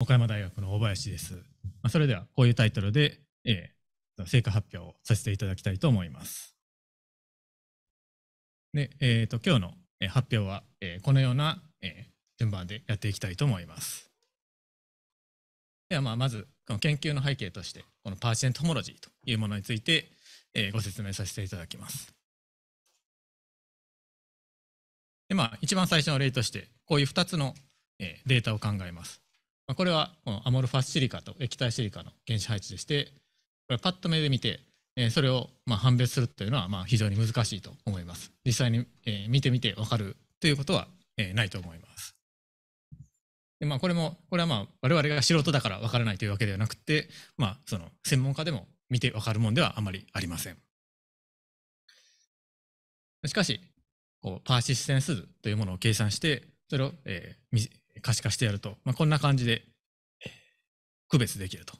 岡山大学の大林です。まあ、それでは、こういうタイトルで、えー、成果発表をさせていただきたいと思います。で、えっ、ー、と、今日の発表は、えー、このような、えー、順番でやっていきたいと思います。では、まあ、まず、この研究の背景として、このパーセントホモロジーというものについて、えー、ご説明させていただきます。で、まあ、一番最初の例として、こういう2つのデータを考えます。まあ、これはこのアモルファスシリカと液体シリカの原子配置でして、これパッと目で見て、えそれをま判別するというのはま非常に難しいと思います。実際に、え見てみて分かるということは、えないと思います。でまあ、これも、これはまあ我々が素人だから分からないというわけではなくて、まあ、その専門家でも見て分かるもんではあまりありません。しかし、こうパーシステンス図というものを計算して、それを、えー、可視化してやると、まあ、こんな感じで区別できると。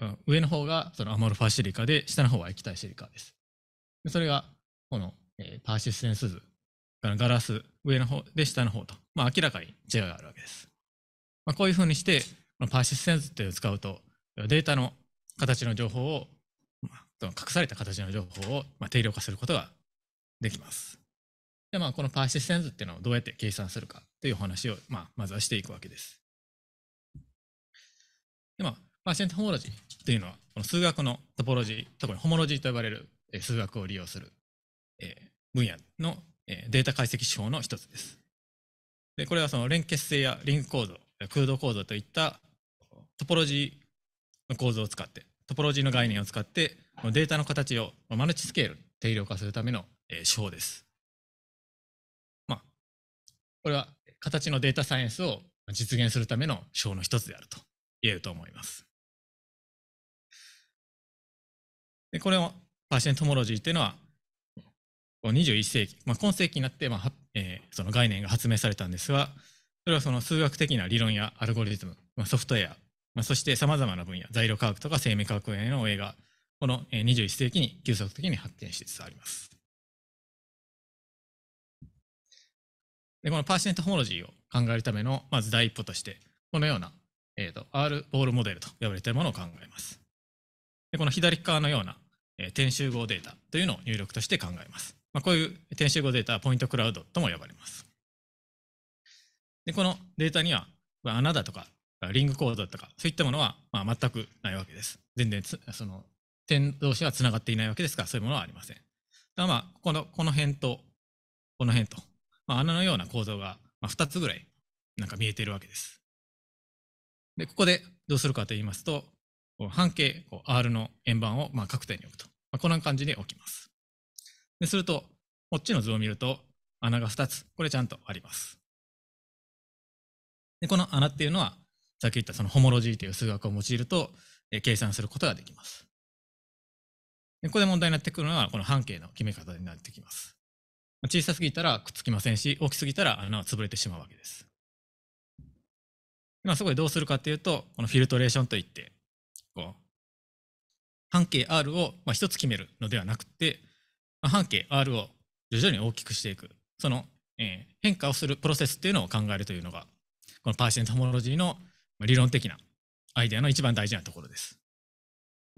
うん、上の方がそのアモルファシリカで、下の方は液体シリカです。でそれが、この、えー、パーシステンス図、ガラス、上の方で下の方と、まあ、明らかに違いがあるわけです。まあ、こういうふうにして、このパーシステンスっていうのを使うと、データの形の情報を、まあ、隠された形の情報を、まあ、定量化することができます。で、まあ、このパーシステンズっていうのをどうやって計算するかという話を、まあ、まずはしていくわけです。で、まあ、パーシントホモロジーというのは、この数学のトポロジー、特にホモロジーと呼ばれる数学を利用する分野のデータ解析手法の一つです。で、これはその連結性やリンク構造、空洞構造といったトポロジーの構造を使って、トポロジーの概念を使って、データの形をマルチスケール、定量化するための手法です。これは形のデータサイエンスを実現するための章の一つであると言えると思います。でこれをパーシェントモロジーっていうのは21世紀、まあ、今世紀になって、まあえー、その概念が発明されたんですがそれはその数学的な理論やアルゴリズム、まあ、ソフトウェア、まあ、そしてさまざまな分野材料科学とか生命科学への映画この21世紀に急速的に発展しつつあります。で、このパーシネントホモロジーを考えるための、まず第一歩として、このような、えっ、ー、と、R ボールモデルと呼ばれているものを考えます。で、この左側のような、えー、点集合データというのを入力として考えます。まあ、こういう点集合データはポイントクラウドとも呼ばれます。で、このデータには、穴だとか、リングコードだとか、そういったものは、まあ、全くないわけです。全然その、点同士は繋がっていないわけですから、そういうものはありません。だまあ、この、この辺と、この辺と、まあ、穴のような構造が2つぐらいなんか見えているわけです。で、ここでどうするかと言いますと、半径 R の円盤をまあ各点に置くと。まあ、こんな感じで置きます。ですると、こっちの図を見ると、穴が2つ、これちゃんとあります。で、この穴っていうのは、さっき言ったそのホモロジーという数学を用いると、え計算することができます。でここで問題になってくるのは、この半径の決め方になってきます。小さすぎたらくっつきませんし、大きすぎたら穴は潰れてしまうわけです。まあ、そこでどうするかっていうと、このフィルトレーションといって、こう、半径 R をまあ1つ決めるのではなくて、まあ、半径 R を徐々に大きくしていく、その、えー、変化をするプロセスっていうのを考えるというのが、このパーシェントホモロジーの理論的なアイデアの一番大事なところです。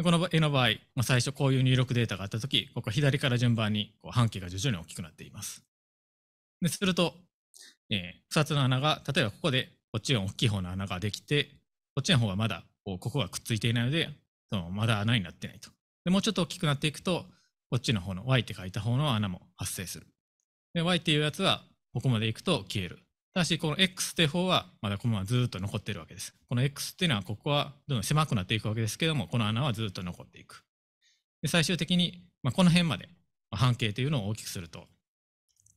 この絵の場合、まあ、最初こういう入力データがあったとき、ここ左から順番にこう半径が徐々に大きくなっています。ですると、えー、2つの穴が、例えばここでこっちの大きい方の穴ができて、こっちの方がまだこうここがくっついていないので、そのまだ穴になってないと。でもうちょっと大きくなっていくと、こっちの方の y って書いた方の穴も発生する。で y っていうやつは、ここまで行くと消える。ただし、この x という方は、まだこのままずっと残ってるわけです。この x っていうのは、ここはどんどん狭くなっていくわけですけども、この穴はずっと残っていく。で最終的に、まあ、この辺まで、まあ、半径というのを大きくすると、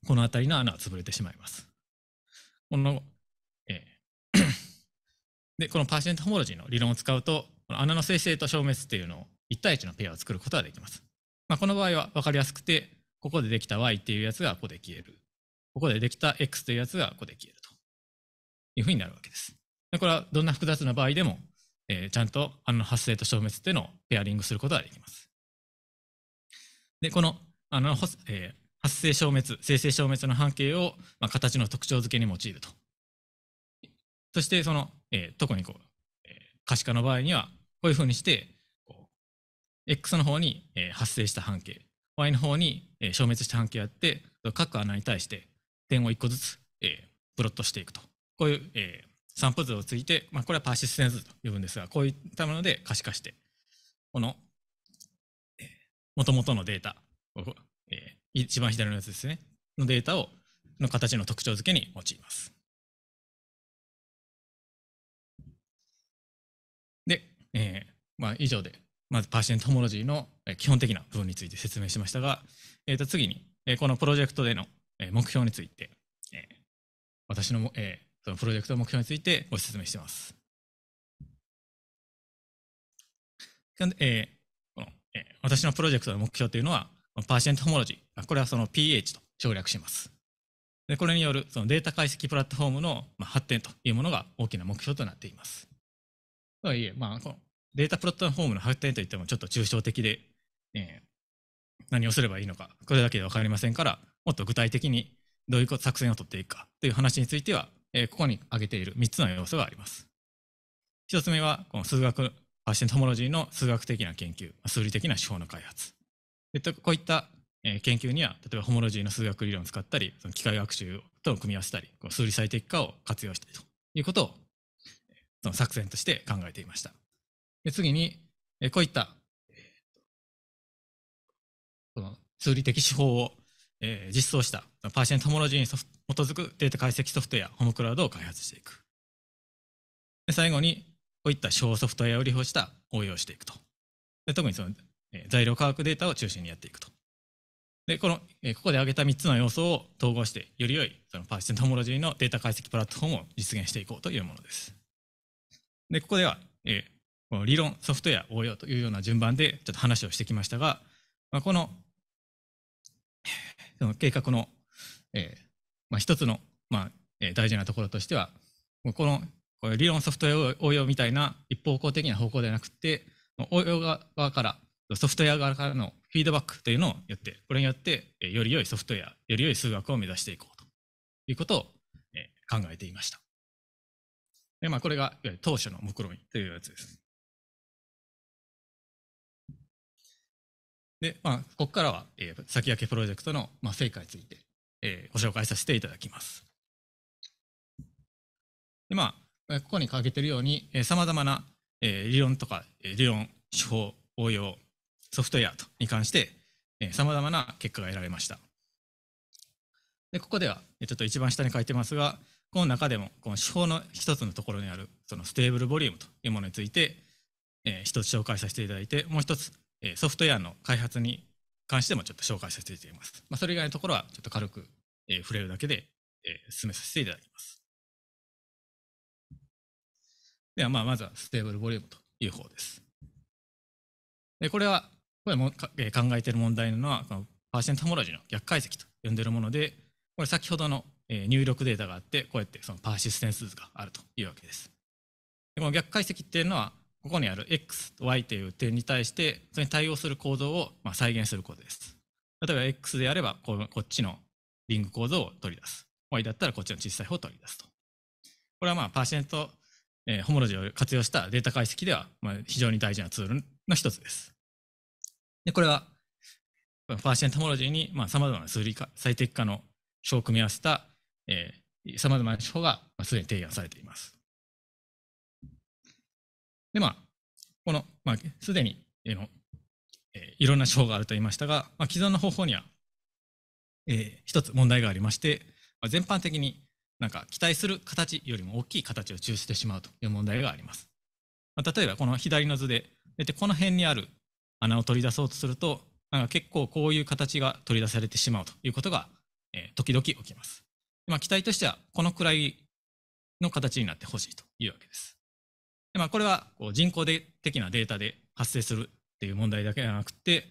この辺りの穴は潰れてしまいます。この、えーで、このパーセントホモロジーの理論を使うと、この穴の生成と消滅っていうのを1対1のペアを作ることができます。まあ、この場合は分かりやすくて、ここでできた y っていうやつがここで消える。ここでできた X というやつがここで消えるというふうになるわけです。でこれはどんな複雑な場合でも、えー、ちゃんとあの発生と消滅っていうのをペアリングすることができます。で、このあの、えー、発生消滅、生成消滅の半径を、まあ、形の特徴付けに用いると。そしてその、えー、特にこう、えー、可視化の場合にはこういうふうにしてこう X の方に、え発生した半径 Y の方に、え消滅した半径やって各穴に対して点を1個ずつ、えプロットしていくと。こういう、え散布図をついて、まあ、これはパーシステンズと呼ぶんですが、こういったもので可視化して、この、もともとのデータ、え一番左のやつですね、のデータを、の形の特徴付けに用います。で、えー、まあ、以上で、まずパーシェントモロジーの基本的な部分について説明しましたが、えー、と次に、えこのプロジェクトでのえ目標について、え私の,、えそのプロジェクトの目標についてご説明しています。えこのえ私のプロジェクトの目標というのは、パーシェントホモロジー、これはその PH と省略します。でこれによるそのデータ解析プラットフォームの発展というものが大きな目標となっています。とはいえ、まあ、このデータプラットフォームの発展といってもちょっと抽象的で、えー、何をすればいいのか、これだけでは分かりませんから、もっと具体的にどういう作戦を取っていくかという話については、えここに挙げている3つの要素があります。1つ目は、この数学、パッシントモロジーの数学的な研究、数理的な手法の開発。こういった研究には、例えばホモロジーの数学理論を使ったり、その機械学習と組み合わせたり、数理最適化を活用したりということを、その作戦として考えていました。で次に、こういった、この数理的手法をえー、実装したパーシェントモロジーに基づくデータ解析ソフトウェア、ホームクラウドを開発していく。で最後に、こういった小ソフトウェアを利用した応用していくと。で特にその、えー、材料科学データを中心にやっていくと。で、この、えー、ここで挙げた3つの要素を統合して、より良いそのパーシェントモロジーのデータ解析プラットフォームを実現していこうというものです。で、ここでは、えー、この理論、ソフトウェア、応用というような順番でちょっと話をしてきましたが、まあ、このその計画の、えーまあ、一つの、まあえー、大事なところとしては、このこ理論ソフトウェア応用みたいな一方向的な方向ではなくて、応用側から、ソフトウェア側からのフィードバックというのをやって、これによって、えー、より良いソフトウェア、より良い数学を目指していこうということを、えー、考えていました。でまあ、これがいわゆる当初の目論見というやつです。で、まあ、ここからは、えー、先駆けプロジェクトの、まあ、成果について、えー、ご紹介させていただきます。で、まあ、ここに掲げているように、さまざまな、えー、理論とか、え理論、手法、応用、ソフトウェアとに関して、さまざまな結果が得られました。で、ここでは、ちょっと一番下に書いてますが、この中でも、この手法の一つのところにある、そのステーブルボリュームというものについて、えー、一つ紹介させていただいて、もう一つ、えソフトウェアの開発に関してもちょっと紹介させています。まあ、それ以外のところはちょっと軽く、え触れるだけで、え進めさせていただきます。では、まあ、まずはステーブルボリュームという方です。でこれは、これもか、え考えている問題なのは、このパーセントホモロジーの逆解析と呼んでいるもので、これ先ほどの入力データがあって、こうやってそのパーシステンス図があるというわけです。でこの逆解析っていうのは、ここにある x と y という点に対して、それに対応する構造をまあ再現することです。例えば x であればこ、こっちのリング構造を取り出す。y だったらこっちの小さい方を取り出すと。これはまあ、パーシェント、えー、ホモロジーを活用したデータ解析では、まあ、非常に大事なツールの一つです。で、これは、パーシェントホモロジーに、まあ、まな数理化、最適化の書を組み合わせた、えまざまな手法が、まあ、すでに提案されています。で、まあ、この、まあ、すでに、えのえいろんな法があると言いましたが、まあ、既存の方法には、えー、一つ問題がありまして、まあ、全般的になんか期待する形よりも大きい形を抽出してしまうという問題があります。まあ、例えばこの左の図で、大この辺にある穴を取り出そうとすると、なんか結構こういう形が取り出されてしまうということが、えー、時々起きます。まあ、期待としてはこのくらいの形になってほしいというわけです。でまあ、これはこう人工で的なデータで発生するっていう問題だけではなくて、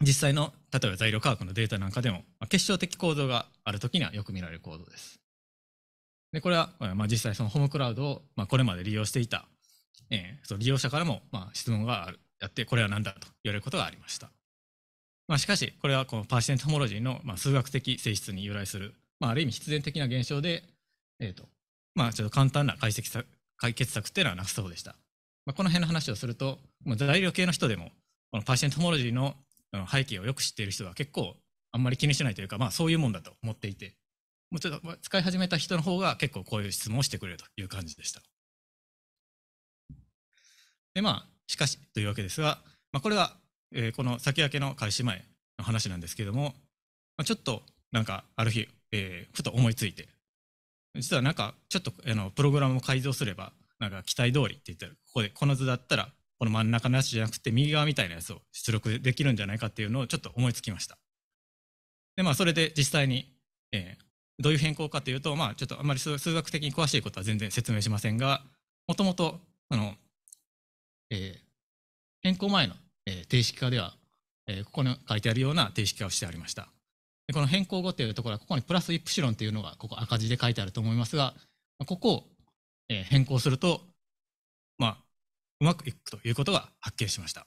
実際の例えば材料科学のデータなんかでも、まあ、結晶的構造があるときにはよく見られる構造です。で、これは、まあ、実際そのホームクラウドを、まあ、これまで利用していた、えー、その利用者からも、まあ、質問がある、やって、これは何だと言われることがありました。まあ、しかし、これはこのパーシェントホモロジーの、まあ、数学的性質に由来する、まあ、ある意味必然的な現象で、えっ、ー、と、まあ、ちょっと簡単な解析解決策っていうのはなさそうでした。まあ、この辺の話をすると、もう材料系の人でも、このパーシェントモロジーの背景をよく知っている人は結構あんまり気にしないというか、まあそういうもんだと思っていて、もうちょっと使い始めた人の方が結構こういう質問をしてくれるという感じでした。で、まあ、しかしというわけですが、まあ、これは、えー、この先駆けの開始前の話なんですけども、まあ、ちょっとなんかある日、えー、ふと思いついて、実はなんかちょっとあのプログラムを改造すればなんか期待通りって言ったらここでこの図だったらこの真ん中のやつじゃなくて右側みたいなやつを出力できるんじゃないかっていうのをちょっと思いつきました。でまあそれで実際に、えー、どういう変更かというとまあちょっとあんまり数学的に詳しいことは全然説明しませんがもともとあの、えー、変更前の、えー、定式化では、えー、ここに書いてあるような定式化をしてありました。この変更後というところは、ここにプラスイプシロンというのが、ここ赤字で書いてあると思いますが、ここを変更すると、まあ、うまくいくということが発見しました。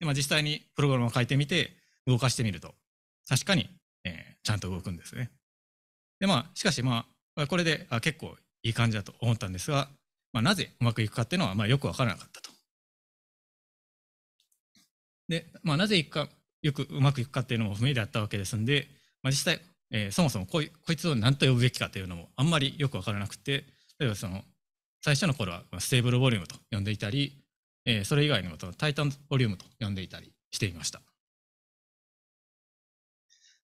でまあ、実際にプログラムを書いてみて、動かしてみると、確かに、えー、ちゃんと動くんですね。で、まあ、しかし、まあ、これであ結構いい感じだと思ったんですが、まあ、なぜうまくいくかっていうのは、まあ、よくわからなかったと。で、まあ、なぜいくか、よくうまくいくかっていうのも不明であったわけですんで、まあ、実際、えー、そもそもこいこいつを何と呼ぶべきかというのもあんまりよく分からなくて例えばその最初の頃はステーブルボリュームと呼んでいたり、えー、それ以外にもタイタンボリュームと呼んでいたりしていました。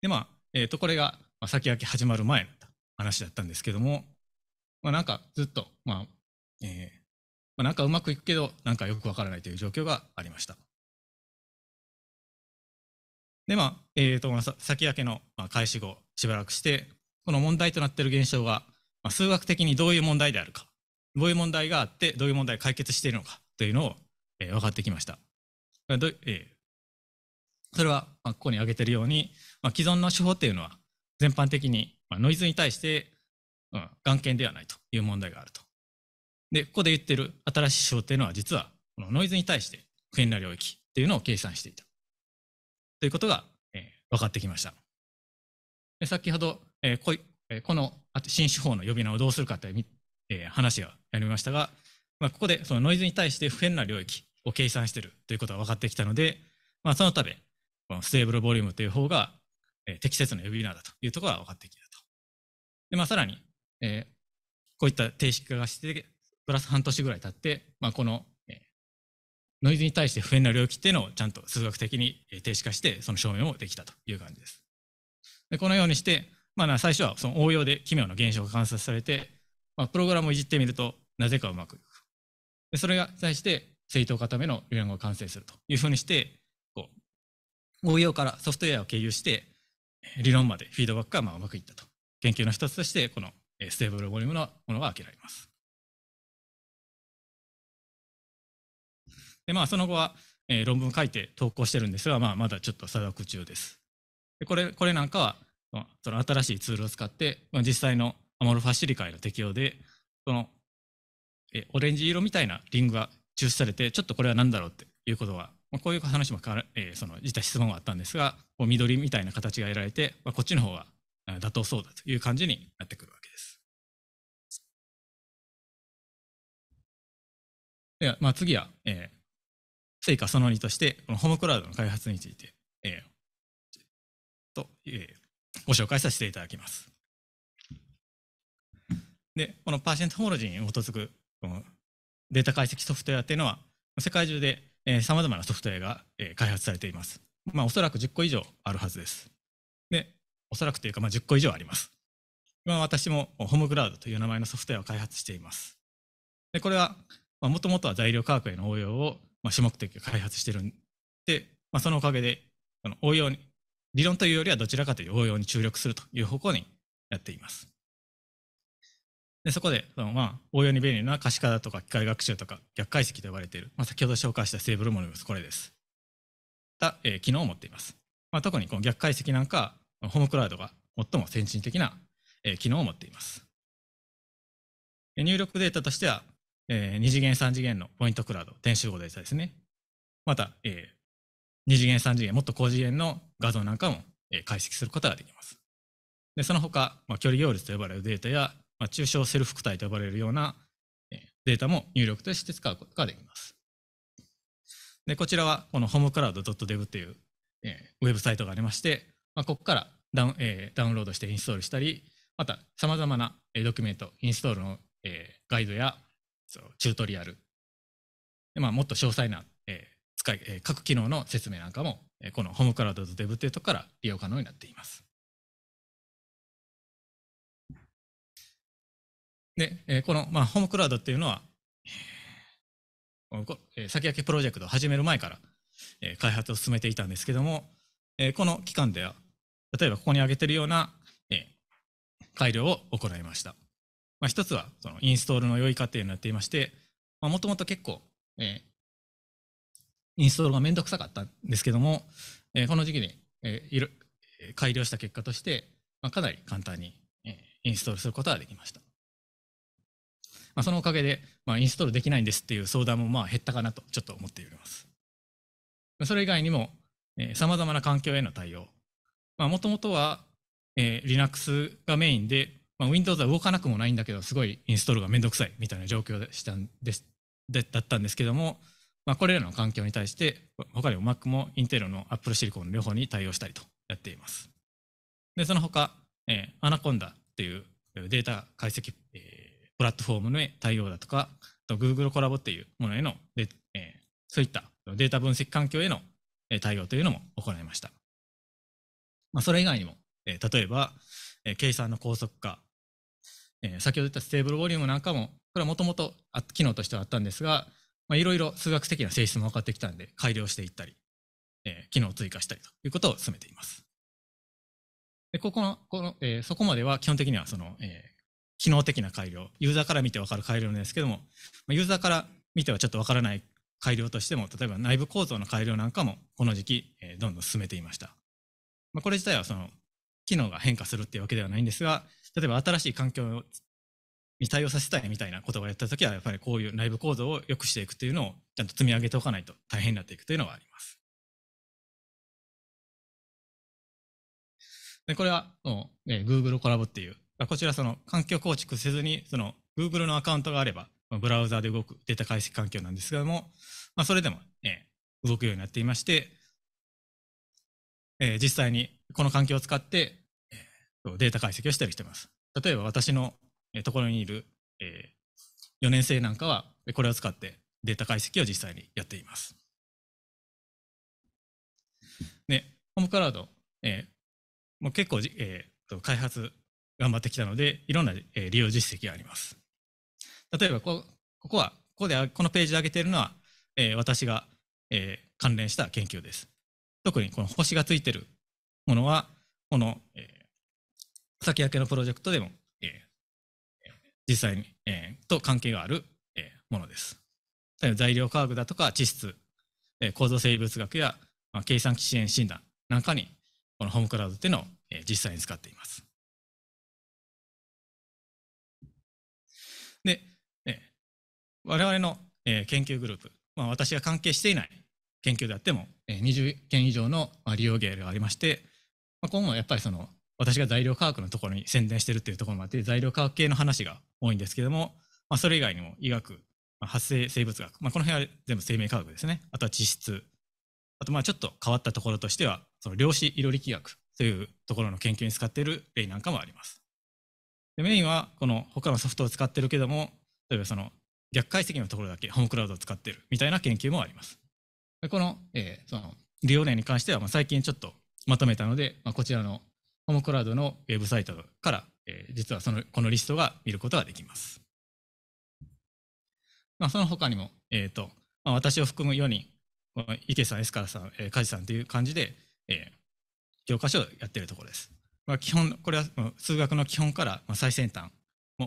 でまあ、えっ、ー、とこれが先駆け始まる前の話だったんですけども、まあ、なんかずっと、まあえーまあ、なんかうまくいくけどなんかよくわからないという状況がありました。で、まあ、えーと、先駆けの開始後、しばらくして、この問題となっている現象が、まあ、数学的にどういう問題であるか、どういう問題があって、どういう問題を解決しているのかというのを、えー、分かってきました。えー、それは、まあ、ここに挙げているように、まあ、既存の手法というのは、全般的に、まあ、ノイズに対して、うん、眼見ではないという問題があると。で、ここで言っている新しい手法というのは、実は、このノイズに対して、不変な領域というのを計算していた。ということが、え分かってきました。で先ほど、えここの新手法の呼び名をどうするかという、え話がやりましたが、まあ、ここでそのノイズに対して不変な領域を計算しているということが分かってきたので、まあ、そのため、このステーブルボリュームという方が、え適切な呼び名だというところが分かってきたと。で、まあ、さらに、えこういった定式化がして、プラス半年ぐらい経って、まあ、このノイズに対して不変な領域っていうのをちゃんと数学的に定式化して、その証明もできたという感じです。でこのようにして、まあ、最初はその応用で奇妙な現象が観察されて、まあ、プログラムをいじってみると、なぜかうまくいく。でそれが対して、正当化ための流言語が完成するというふうにして、こう、応用からソフトウェアを経由して、理論までフィードバックがまあうまくいったと。研究の一つとして、このステーブルボリュームのものが挙げられます。で、まあ、その後は、えー、論文書いて投稿してるんですが、まあ、まだちょっと定く中です。でこれこれなんかは、その新しいツールを使って、まあ、実際のアモルファシリカへの適用で、その、えオレンジ色みたいなリングが抽出されて、ちょっとこれは何だろうっていうことが、まあ、こういう話もか、えー、その実質問があったんですが、こう緑みたいな形が得られて、まあ、こっちの方が妥当そうだという感じになってくるわけです。では、まあ、次は、えー、成果その2として、このホームクラウドの開発について、えー、と、えー、ご紹介させていただきます。で、このパーセントホモロジーに基づくこのデータ解析ソフトウェアっていうのは、世界中でさまざまなソフトウェアが、えー、開発されています。まあ、おそらく10個以上あるはずです。で、おそらくというか、まあ、10個以上あります。今私もホームクラウドという名前のソフトウェアを開発しています。でこれは、もともとは材料科学への応用をまあ、主目的を開発してるんで、まあ、そのおかげで、その応用に、理論というよりはどちらかという応用に注力するという方向にやっています。でそこで、そのまあ、応用に便利な可視化だとか機械学習とか逆解析と呼ばれている、まあ、先ほど紹介したセーブルモニブス、これです。た、えー、機能を持っています。まあ、特にこの逆解析なんか、ホームクラウドが最も先進的な、えー、機能を持っています。入力データとしては、えー、2次元3次元のポイントクラウド、電子合データですね。また、えー、2次元3次元、もっと高次元の画像なんかも、えー、解析することができます。でその他、まあ、距離行列と呼ばれるデータや、まあ、抽象セルフ体と呼ばれるような、えー、データも入力として使うことができます。でこちらはこのホームクラウド d d e v という、えー、ウェブサイトがありまして、まあ、ここからダウン、えー、ダウンロードしてインストールしたり、またさまざまなドキュメント、インストールの、えー、ガイドやそうチュートリアルで、まあ、もっと詳細な、えー使いえー、各機能の説明なんかも、えー、このホームクラウド .dev というところから利用可能になっていますで、えー、この、まあ、ホームクラウドっていうのは、えー、先駆けプロジェクトを始める前から、えー、開発を進めていたんですけども、えー、この期間では例えばここに挙げてるような、えー、改良を行いましたまあ、一つはそのインストールの良い過程になっていまして、もともと結構、えー、インストールがめんどくさかったんですけども、えー、この時期に、えー、いろ改良した結果として、まあ、かなり簡単に、えー、インストールすることができました。まあ、そのおかげで、まあ、インストールできないんですっていう相談もまあ減ったかなとちょっと思っております。それ以外にも、さまざまな環境への対応。もともとは、えー、Linux がメインで、まあ、Windows は動かなくもないんだけど、すごいインストールがめんどくさいみたいな状況でしたんですでだったんですけども、まあ、これらの環境に対して、他にも Mac も Intel の Apple Silicon 両方に対応したりとやっています。で、その他、えー、Anaconda っていうデータ解析、えー、プラットフォームの対応だとか、と Google コラボっていうものへので、えー、そういったデータ分析環境への対応というのも行いました。まあ、それ以外にも、えー、例えば、えー、計算の高速化えー、先ほど言ったステーブルボリュームなんかも、これはもともと機能としてはあったんですが、いろいろ数学的な性質も分かってきたんで、改良していったり、えー、機能を追加したりということを進めています。でここのこの、えー、そこまでは基本的にはその、えー、機能的な改良、ユーザーから見て分かる改良なんですけども、ユーザーから見てはちょっと分からない改良としても、例えば内部構造の改良なんかも、この時期、えー、どんどん進めていました。まあ、これ自体はその、機能が変化するっていうわけではないんですが、例えば新しい環境に対応させたいみたいなことをやったときは、やっぱりこういう内部構造を良くしていくというのをちゃんと積み上げておかないと大変になっていくというのはあります。でこれはもう、えー、Google コラボっていう、こちらその環境構築せずに、その Google のアカウントがあれば、ブラウザで動くデータ解析環境なんですけれども、まあ、それでも、ね、動くようになっていまして、えー、実際にこの環境を使ってデータ解析をしたりしてます。例えば私のところにいる、え4年生なんかはこれを使ってデータ解析を実際にやっています。で、ホームクラウド、えー、もう結構、えー、開発頑張ってきたので、いろんな、え利用実績があります。例えばこ、ここは、ここで、このページで上げているのは、えー、私が、えー、関連した研究です。特にこの星がついてるものは、この、えー、先駆けのプロジェクトでも、えー、実際に、えー、と関係がある、えー、ものです。例えば材料科学だとか地質、えー、構造生物学や、まあ、計算機支援診断なんかに、このホームクラウドっていうのを、えー、実際に使っています。で、えー、我々の、えー、研究グループ、まあ、私が関係していない研究であっても、えー、20件以上の、まあ、利用ーがありまして、まあ、今後やっぱりその私が材料科学のところに宣伝してるっていうところもあって、材料科学系の話が多いんですけども、まあ、それ以外にも医学、まあ、発生生物学、まあ、この辺は全部生命科学ですね。あとは地質。あと、まあちょっと変わったところとしては、その量子色力学というところの研究に使っている例なんかもあります。でメインは、この他のソフトを使ってるけども、例えばその逆解析のところだけホームクラウドを使ってるみたいな研究もあります。でこの、えー、その利用例に関しては、まあ、最近ちょっとまとめたので、まあ、こちらのホモクラウドのウェブサイトから、えー、実はそのこのリストが見ることができます。まあ、その他にも、えーとまあ、私を含む4人、池さん、エスカラさん、えー、梶さんという感じで、えー、教科書をやっているところです。まあ、基本これは数学の基本から最先端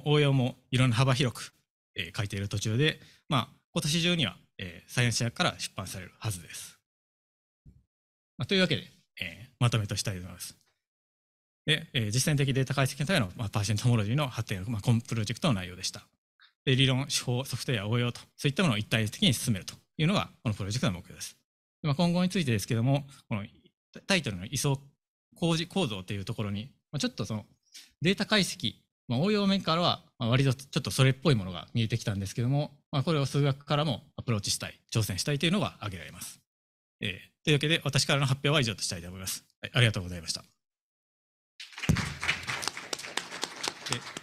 応用もいろんな幅広く、えー、書いている途中で、まあ、今年中には、えー、サイエンス社から出版されるはずです。まあ、というわけで、えー、まとめとしたいと思います。で、えー、実践的データ解析のための、まあ、パーシェントモロジーの発展まあ、コンプロジェクトの内容でした。で、理論、手法、ソフトウェア、応用と、そういったものを一体的に進めるというのが、このプロジェクトの目標です。でまあ、今後についてですけども、このタイトルの位相工事構造というところに、まあ、ちょっとそのデータ解析、まあ、応用面からは、ま割とちょっとそれっぽいものが見えてきたんですけども、まあ、これを数学からもアプローチしたい、挑戦したいというのが挙げられます。えー、というわけで、私からの発表は以上としたいと思います。はい、ありがとうございました。えっ